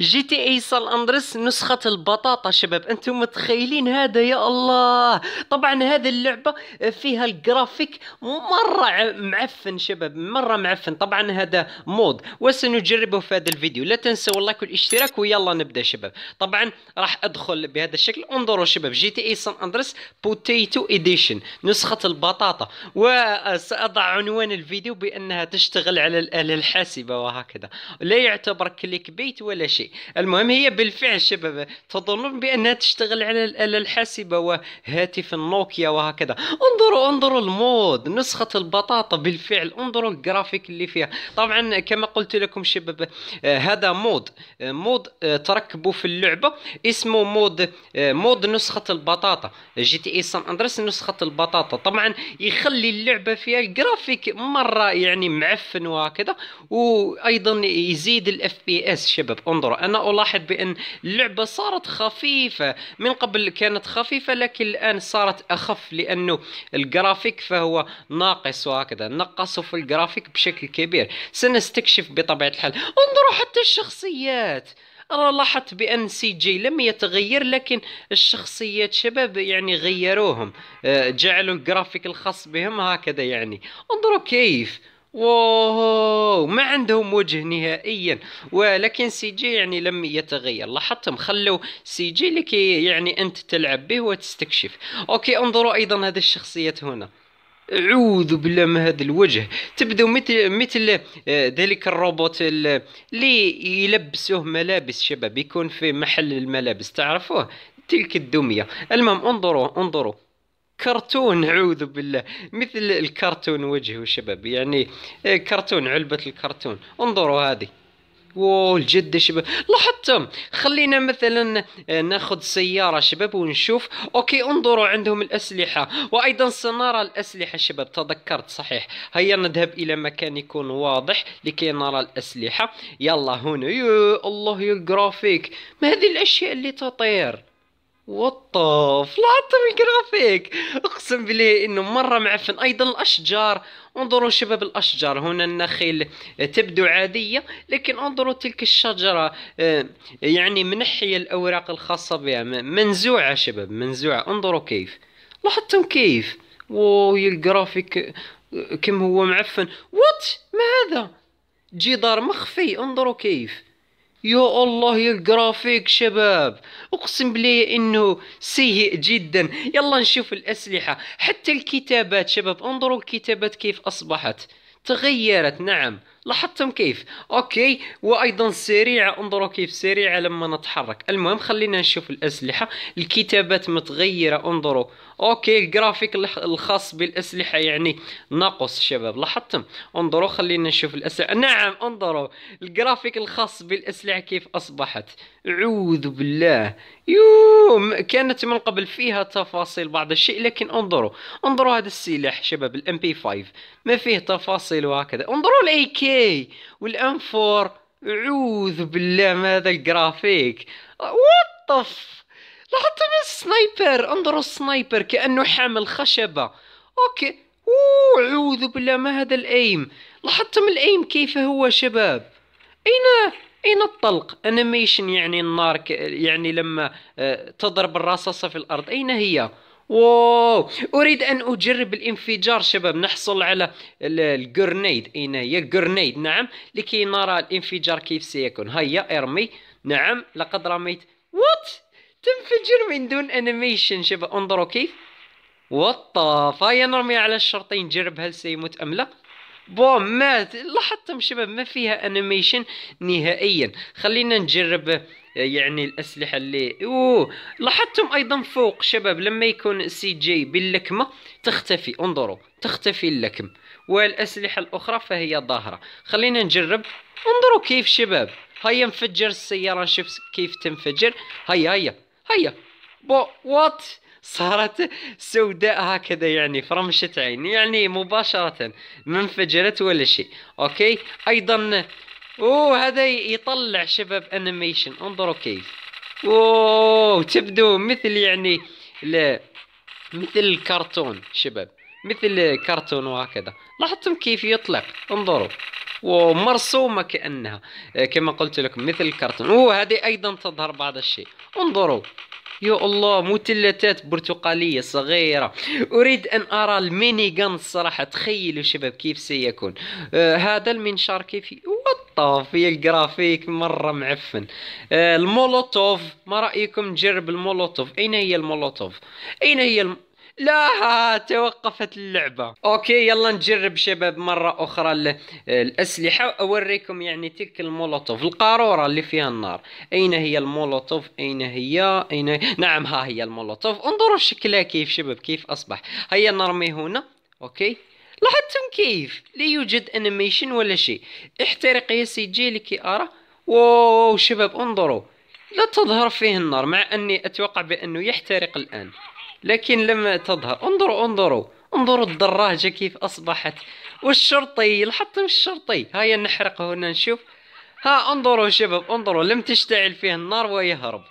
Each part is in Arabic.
جي تي اي سان اندريس نسخة البطاطا شباب انتم متخيلين هذا يا الله طبعا هذه اللعبة فيها الجرافيك مرة معفن شباب مرة معفن طبعا هذا مود وسنجربه في هذا الفيديو لا تنسوا اللايك والاشتراك ويلا نبدا شباب طبعا راح ادخل بهذا الشكل انظروا شباب جي تي اي سان اندريس بوتيتو اديشن نسخة البطاطا وساضع عنوان الفيديو بانها تشتغل على الآلة الحاسبة وهكذا لا يعتبر كليك بيت ولا شيء شيء المهم هي بالفعل شباب تظنون بأنها تشتغل على الآلة الحاسبة وهاتف النوكيا وهكذا انظروا انظروا المود نسخة البطاطا بالفعل انظروا الجرافيك اللي فيها طبعا كما قلت لكم شباب آه، هذا مود آه، مود آه، تركبوا في اللعبة اسمه مود مود نسخة البطاطا جي تي اي سان اندريس نسخة البطاطا طبعا يخلي اللعبة فيها الجرافيك مرة يعني معفن وهكذا وايضا يزيد الاف بي اس شباب انظروا الكرة أنا ألاحظ بأن اللعبة صارت خفيفة من قبل كانت خفيفة لكن الآن صارت أخف لأنه الجرافيك فهو ناقص وهكذا نقصوا في الجرافيك بشكل كبير سنستكشف بطبيعة الحال انظروا حتى الشخصيات انا لاحظت بان سي جي لم يتغير لكن الشخصيات شباب يعني غيروهم آه، جعلوا الجرافيك الخاص بهم هكذا يعني انظروا كيف واو ما عندهم وجه نهائيا ولكن سي جي يعني لم يتغير لاحظتم خلوا سي جي لكي يعني انت تلعب به وتستكشف اوكي انظروا ايضا هذه الشخصيات هنا اعوذ بالله من هذا الوجه تبدو مثل مثل ذلك الروبوت اللي يلبسوه ملابس شباب يكون في محل الملابس تعرفوه تلك الدميه المهم انظروا انظروا كرتون اعوذ بالله مثل الكرتون وجه شباب يعني إيه، كرتون علبه الكرتون انظروا هذه واو الجد شباب لاحظتم خلينا مثلا إيه، ناخذ سياره شباب ونشوف اوكي انظروا عندهم الاسلحه وايضا سنرى الاسلحه شباب تذكرت صحيح هيا نذهب الى مكان يكون واضح لكي نرى الاسلحه يلا هنا يو الله يا الجرافيك ما هذه الاشياء اللي تطير وطوف تم الجرافيك اقسم بالله انه مره معفن ايضا الاشجار انظروا شباب الاشجار هنا النخيل تبدو عاديه لكن انظروا تلك الشجره آه، يعني منحيه الاوراق الخاصه بها منزوعه شباب منزوعه انظروا كيف لاحظتم كيف واو الجرافيك آه، كم هو معفن وات ما هذا جدار مخفي انظروا كيف يا الله يا الجرافيك شباب اقسم بالله انه سيء جدا يلا نشوف الاسلحه حتى الكتابات شباب انظروا الكتابات كيف اصبحت تغيرت نعم لاحظتم كيف اوكي وايضا سريع انظروا كيف سريعه لما نتحرك المهم خلينا نشوف الاسلحه الكتابات متغيره انظروا اوكي الجرافيك الخاص بالاسلحه يعني ناقص شباب لاحظتم انظروا خلينا نشوف الاسلحه نعم انظروا الجرافيك الخاص بالاسلحه كيف اصبحت أعوذ بالله يوم كانت من قبل فيها تفاصيل بعض الشيء لكن انظروا انظروا هذا السلاح شباب الام بي 5 ما فيه تفاصيل وهكذا انظروا الاي كي والام 4 أعوذ بالله ما هذا الجرافيك وات لاحظت السنايبر انظروا السنايبر كأنه حامل خشبة اوكي اوه أعوذ بالله ما هذا الايم لاحظتم الايم كيف هو شباب اين اين الطلق انيميشن يعني النار ك... يعني لما آه، تضرب الرصاصه في الارض اين هي واو اريد ان اجرب الانفجار شباب نحصل على الجرنيد اين هي جرنيد نعم لكي نرى الانفجار كيف سيكون هيا ارمي نعم لقد رميت وات تنفجر من دون انيميشن شباب انظروا كيف وات فهيا نرمي على الشرطين جرب هل سيموت ام لا بون ما لاحظتم شباب ما فيها انيميشن نهائيا خلينا نجرب آه، يعني الاسلحه اللي اوه لاحظتم ايضا فوق شباب لما يكون سي جي باللكمه تختفي انظروا تختفي اللكم والاسلحه الاخرى فهي ظاهره خلينا نجرب انظروا كيف شباب هيا انفجر السياره نشوف كيف تنفجر هيا هيا هيا بو وات صارت سوداء هكذا يعني فرمشت عيني يعني مباشرة ما انفجرت ولا شيء اوكي ايضا اوه هذا يطلع شباب انيميشن انظروا كيف اوه تبدو مثل يعني ل... مثل الكرتون شباب مثل كرتون وهكذا لاحظتم كيف يطلق انظروا ومرسومة كأنها كما قلت لكم مثل الكرتون وهذه أيضا تظهر بعض الشيء انظروا يا الله مثلثات برتقاليه صغيره اريد ان ارى الميني جان الصراحه تخيلوا شباب كيف سيكون آه هذا المنشار كيف وطاف الجرافيك مره معفن آه المولوتوف ما رايكم نجرب المولوتوف اين هي المولوتوف اين هي الم... لا توقفت اللعبة اوكي يلا نجرب شباب مرة اخرى الاسلحة اوريكم يعني تلك المولوتوف القارورة اللي فيها النار اين هي المولوتوف اين هي اين هي؟ نعم ها هي المولوتوف انظروا شكلها كيف شباب كيف اصبح هيا نرمي هنا اوكي لاحظتم كيف لا يوجد انيميشن ولا شيء احترق يا سيدي لكي ارى واو شباب انظروا لا تظهر فيه النار مع اني اتوقع بانه يحترق الان لكن لم تظهر انظروا انظروا انظروا الدراجة كيف أصبحت والشرطي الحطم الشرطي هيا نحرق هنا نشوف ها انظروا شباب انظروا لم تشتعل فيه النار ويهرب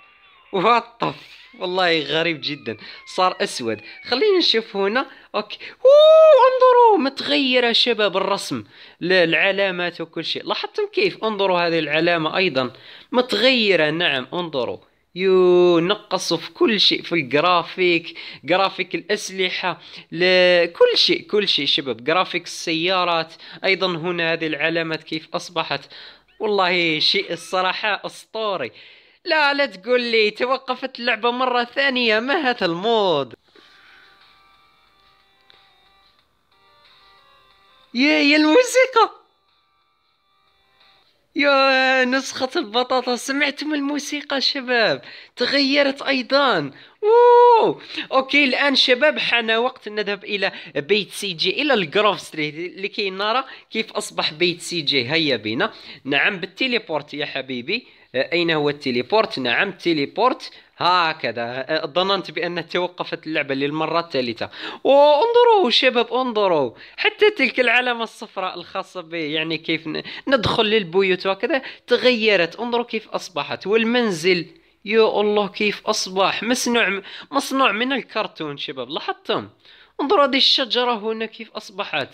وطف والله غريب جدا صار اسود خلينا نشوف هنا اوكي اوه انظروا متغيره شباب الرسم العلامات وكل شيء لاحظتم كيف انظروا هذه العلامه ايضا متغيره نعم انظروا نقصوا في كل شيء في الجرافيك جرافيك الأسلحة كل شيء كل شيء شباب جرافيك السيارات أيضا هنا هذه العلامات كيف أصبحت والله شيء الصراحة أسطوري لا لا تقول لي توقفت اللعبة مرة ثانية ما هذا المود يا يا الموسيقى يا نسخة البطاطا سمعتم الموسيقى شباب تغيرت أيضا أوه. أوكي الآن شباب حان وقت نذهب إلى بيت سي جي إلى الجروف ستريت لكي نرى كيف أصبح بيت سي جي هيا بنا نعم بالتليبورت يا حبيبي أين هو التليبورت نعم تيليبورت هكذا ظننت بأن توقفت اللعبة للمرة الثالثة وانظروا شباب انظروا حتى تلك العلامة الصفراء الخاصة به يعني كيف ندخل للبيوت وهكذا تغيرت انظروا كيف أصبحت والمنزل يا الله كيف أصبح مصنوع مصنوع من الكرتون شباب لاحظتم انظروا هذه الشجرة هنا كيف أصبحت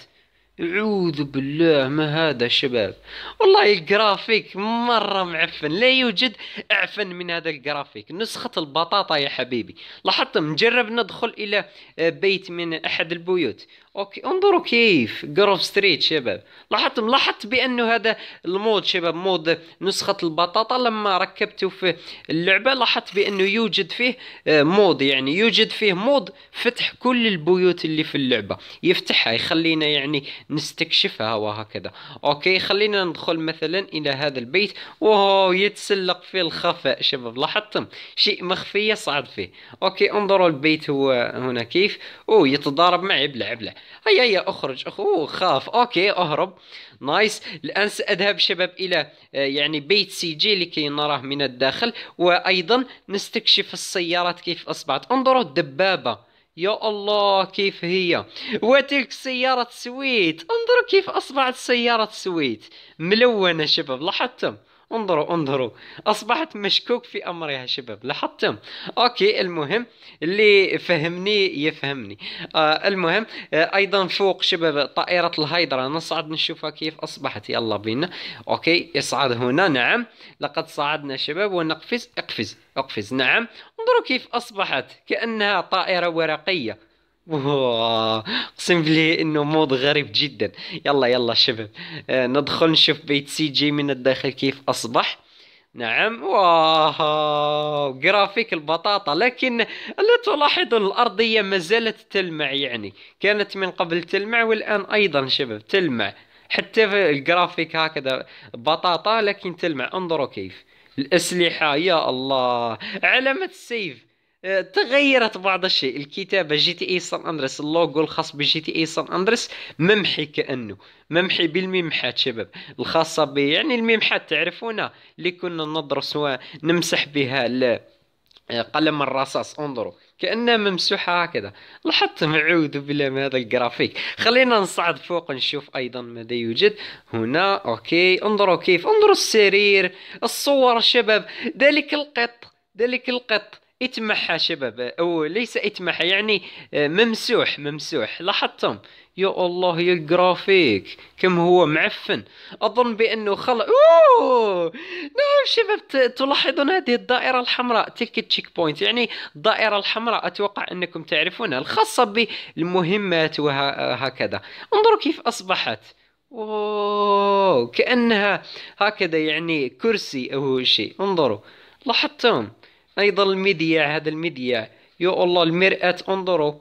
اعوذ بالله ما هذا شباب والله الجرافيك مره معفن لا يوجد اعفن من هذا الجرافيك نسخه البطاطا يا حبيبي لاحظت مجرب ندخل الى آه، بيت من احد البيوت اوكي انظروا كيف جروف ستريت شباب لاحظت لاحظت بانه هذا المود شباب مود نسخه البطاطا لما ركبته في اللعبه لاحظت بانه يوجد فيه آه، مود يعني يوجد فيه مود فتح كل البيوت اللي في اللعبه يفتحها يخلينا يعني نستكشفها وهكذا اوكي خلينا ندخل مثلا الى هذا البيت وهو يتسلق في الخفاء شباب لاحظتم شيء مخفي يصعد فيه اوكي انظروا البيت هو هنا كيف او يتضارب معي بلعب له هيا هيا اخرج اخوه خاف اوكي اهرب نايس الان ساذهب شباب الى آه، يعني بيت سي جي لكي نراه من الداخل وايضا نستكشف السيارات كيف اصبحت انظروا الدبابه يا الله كيف هي وتلك سيارة سويت انظروا كيف أصبحت سيارة سويت ملونة شباب لاحظتم انظروا انظروا اصبحت مشكوك في امرها شباب لاحظتم اوكي المهم اللي فهمني يفهمني آه المهم آه ايضا فوق شباب طائره الهيدرا نصعد نشوفها كيف اصبحت يلا بينا اوكي اصعد هنا نعم لقد صعدنا شباب ونقفز اقفز اقفز نعم انظروا كيف اصبحت كانها طائره ورقيه اقسم بالله انه مود غريب جدا يلا يلا شباب آه، ندخل نشوف بيت سي جي من الداخل كيف اصبح نعم واه جرافيك البطاطا لكن لا تلاحظون الارضيه ما زالت تلمع يعني كانت من قبل تلمع والان ايضا شباب تلمع حتى في الجرافيك هكذا بطاطا لكن تلمع انظروا كيف الاسلحه يا الله علامه السيف آه، تغيرت بعض الشيء الكتابه جي تي اي سان اندريس اللوجو الخاص بجي تي اي سان اندريس ممحي كانه ممحي بالممحات شباب الخاصه ب يعني الممحات تعرفونها اللي كنا ندرس ونمسح بها آه، قلم الرصاص انظروا كانها ممسوحه هكذا لاحظت اعوذ بالله من هذا الجرافيك خلينا نصعد فوق نشوف ايضا ماذا يوجد هنا اوكي انظروا كيف انظروا السرير الصور شباب ذلك القط ذلك القط اتمحى شباب او ليس اتمحى يعني آه، ممسوح ممسوح لاحظتم يا الله يا الجرافيك كم هو معفن اظن بانه خلق نعم شباب تلاحظون هذه الدائره الحمراء تلك التشيك بوينت يعني الدائره الحمراء اتوقع انكم تعرفونها الخاصه بالمهمات وهكذا انظروا كيف اصبحت اوه كانها هكذا يعني كرسي او شيء انظروا لاحظتم ايضا الميديا هذا الميديا يا الله المراه انظروا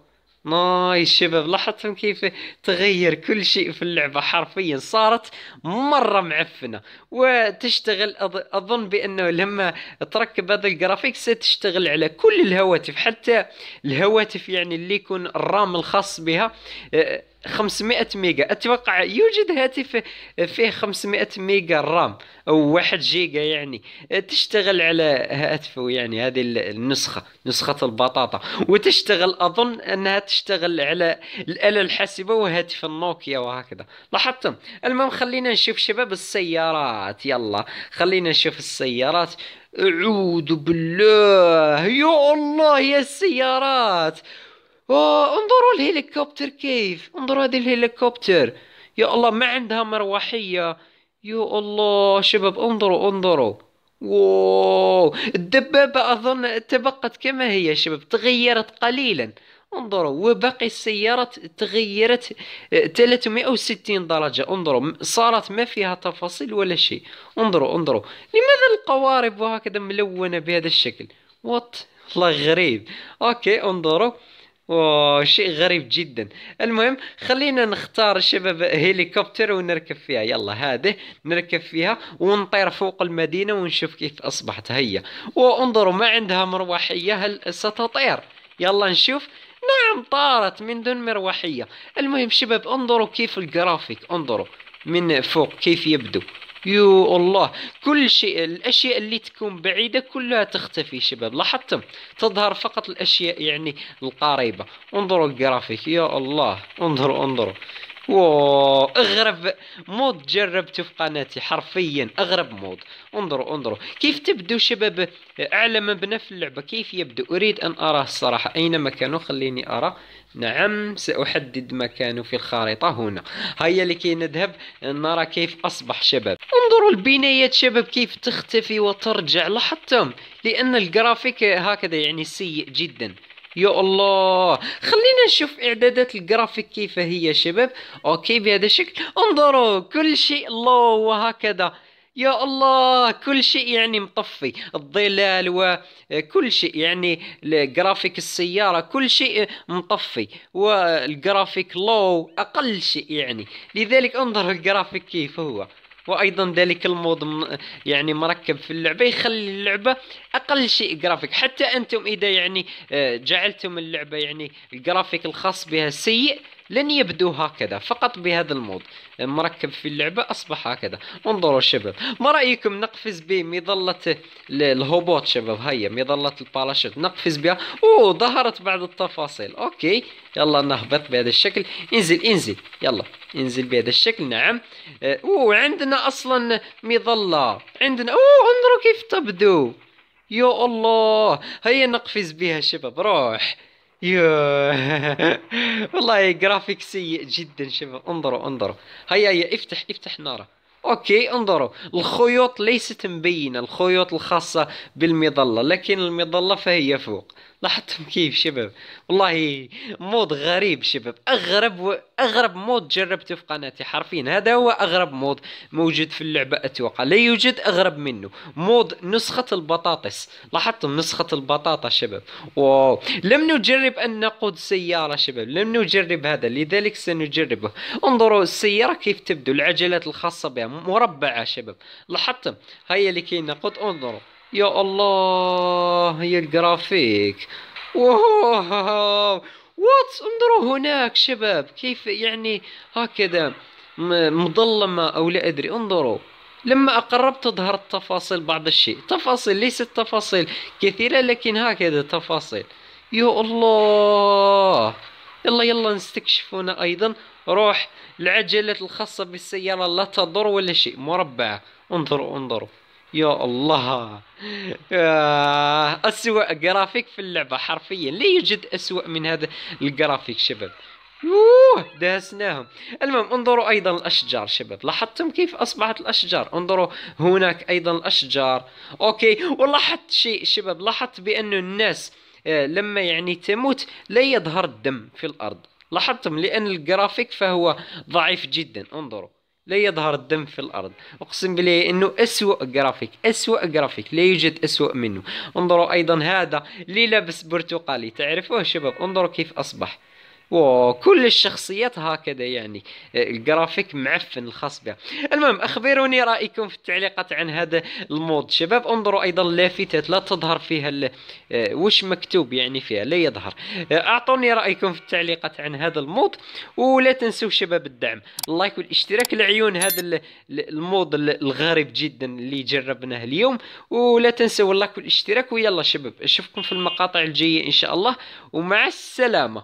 ناي الشباب لاحظتم كيف تغير كل شيء في اللعبة حرفيا صارت مرة معفنة وتشتغل أظن بأنه لما تركب هذا الجرافيك ستشتغل على كل الهواتف حتى الهواتف يعني اللي يكون الرام الخاص بها 500 ميجا اتوقع يوجد هاتف فيه 500 ميجا رام او 1 جيجا يعني تشتغل على هاتفه يعني هذه النسخه نسخه البطاطا وتشتغل اظن انها تشتغل على الاله الحاسبه وهاتف النوكيا وهكذا لاحظتم المهم خلينا نشوف شباب السيارات يلا خلينا نشوف السيارات اعوذ بالله يا الله يا السيارات آه، انظروا الهليكوبتر كيف انظروا هذه الهليكوبتر يا الله ما عندها مروحية يا الله شباب انظروا انظروا واو الدبابة أظن تبقت كما هي شباب تغيرت قليلا انظروا وباقي السيارة تغيرت 360 درجة انظروا صارت ما فيها تفاصيل ولا شيء انظروا انظروا لماذا القوارب وهكذا ملونة بهذا الشكل وات الله غريب اوكي انظروا اوه شيء غريب جدا المهم خلينا نختار شباب هيليكوبتر ونركب فيها يلا هذه نركب فيها ونطير فوق المدينة ونشوف كيف اصبحت هي وانظروا ما عندها مروحية هل ستطير يلا نشوف نعم طارت من دون مروحية المهم شباب انظروا كيف الجرافيك انظروا من فوق كيف يبدو يو الله كل شيء الاشياء اللي تكون بعيده كلها تختفي شباب لاحظتم تظهر فقط الاشياء يعني القريبه انظروا الجرافيك يا الله انظروا انظروا واو اغرب مود جربته في قناتي حرفيا اغرب مود انظروا انظروا كيف تبدو شباب اعلى مبنى بنا في اللعبه كيف يبدو اريد ان اراه الصراحه اينما كانوا خليني ارى نعم سأحدد مكانه في الخريطة هنا هيا لكي نذهب نرى كيف أصبح شباب انظروا البنايات شباب كيف تختفي وترجع لاحظتم لأن الجرافيك هكذا يعني سيء جدا يا الله خلينا نشوف اعدادات الجرافيك كيف هي شباب اوكي بهذا الشكل انظروا كل شيء الله وهكذا يا الله كل شيء يعني مطفي الظلال وكل آه، شيء يعني الجرافيك السيارة كل شيء مطفي والجرافيك لو أقل شيء يعني لذلك انظر الجرافيك كيف هو وايضا ذلك المود يعني مركب في اللعبه يخلي اللعبه اقل شيء جرافيك حتى انتم اذا يعني آه، جعلتم اللعبه يعني الجرافيك الخاص بها سيء لن يبدو هكذا فقط بهذا المود مركب في اللعبة أصبح هكذا انظروا شباب ما رأيكم نقفز بمظلة الهبوط شباب هيا مظلة الباراشوت نقفز بها أوه ظهرت بعض التفاصيل أوكي يلا نهبط بهذا الشكل انزل انزل يلا انزل بهذا الشكل نعم أه، أوه عندنا أصلا مظلة عندنا أوه انظروا كيف تبدو يا الله هيا نقفز بها شباب روح يوه والله جرافيك سيء جدا شباب انظروا انظروا هيا هيا افتح افتح ناره اوكي انظروا الخيوط ليست مبينة الخيوط الخاصة بالمظلة لكن المظلة فهي فوق لاحظتم كيف شباب والله مود غريب شباب اغرب و... اغرب مود جربته في قناتي حرفيا هذا هو اغرب مود موجود في اللعبة اتوقع لا يوجد اغرب منه مود نسخة البطاطس لاحظتم نسخة البطاطا شباب واو لم نجرب ان نقود سيارة شباب لم نجرب هذا لذلك سنجربه انظروا السيارة كيف تبدو العجلات الخاصة بها مربعة شباب لاحظتم هيا اللي كاين نقط انظروا يا الله هي الجرافيك وات انظروا هناك شباب كيف يعني هكذا مظلمة او لا ادري انظروا لما أقربت تظهر التفاصيل بعض الشيء تفاصيل ليست تفاصيل كثيرة لكن هكذا تفاصيل يا الله يلا يلا نستكشف هنا أيضا روح العجلة الخاصة بالسيارة لا تضر ولا شيء مربعة انظروا انظروا يا الله آه أسوأ جرافيك في اللعبة حرفيا لا يوجد أسوأ من هذا الجرافيك شباب يوه دهسناهم المهم انظروا ايضا الاشجار شباب لاحظتم كيف اصبحت الاشجار انظروا هناك ايضا الاشجار اوكي ولاحظت شيء شباب لاحظت بانه الناس آه، لما يعني تموت لا يظهر الدم في الارض لاحظتم لان الجرافيك فهو ضعيف جدا انظروا لا يظهر الدم في الارض اقسم بالله انه اسوء جرافيك اسوء جرافيك لا يوجد اسوء منه انظروا ايضا هذا اللي لابس برتقالي تعرفوه شباب انظروا كيف اصبح وكل الشخصيات هكذا يعني الجرافيك معفن الخاص بها المهم اخبروني رايكم في التعليقات عن هذا المود شباب انظروا ايضا اللافتات لا تظهر فيها آه، وش مكتوب يعني فيها لا يظهر آه، اعطوني رايكم في التعليقات عن هذا المود ولا تنسوا شباب الدعم اللايك والاشتراك لعيون هذا المود الغريب جدا اللي جربناه اليوم ولا تنسوا اللايك والاشتراك ويلا شباب اشوفكم في المقاطع الجايه ان شاء الله ومع السلامه